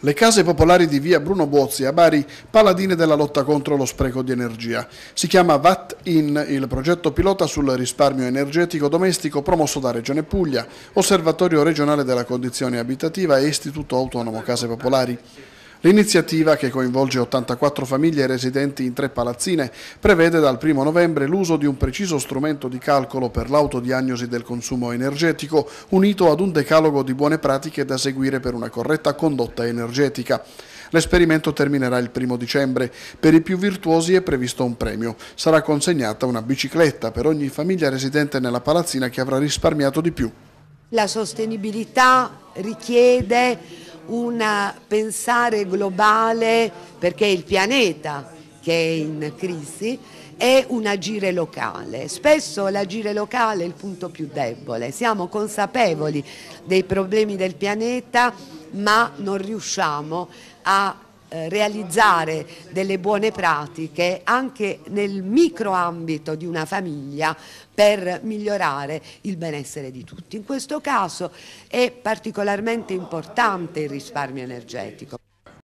Le case popolari di via Bruno Bozzi a Bari, paladine della lotta contro lo spreco di energia. Si chiama VAT IN, il progetto pilota sul risparmio energetico domestico promosso da Regione Puglia, Osservatorio regionale della condizione abitativa e Istituto Autonomo Case Popolari. L'iniziativa, che coinvolge 84 famiglie residenti in tre palazzine, prevede dal 1 novembre l'uso di un preciso strumento di calcolo per l'autodiagnosi del consumo energetico, unito ad un decalogo di buone pratiche da seguire per una corretta condotta energetica. L'esperimento terminerà il 1 dicembre. Per i più virtuosi è previsto un premio. Sarà consegnata una bicicletta per ogni famiglia residente nella palazzina che avrà risparmiato di più. La sostenibilità richiede un pensare globale perché è il pianeta che è in crisi è un agire locale. Spesso l'agire locale è il punto più debole. Siamo consapevoli dei problemi del pianeta ma non riusciamo a eh, realizzare delle buone pratiche anche nel microambito di una famiglia per migliorare il benessere di tutti. In questo caso è particolarmente importante il risparmio energetico.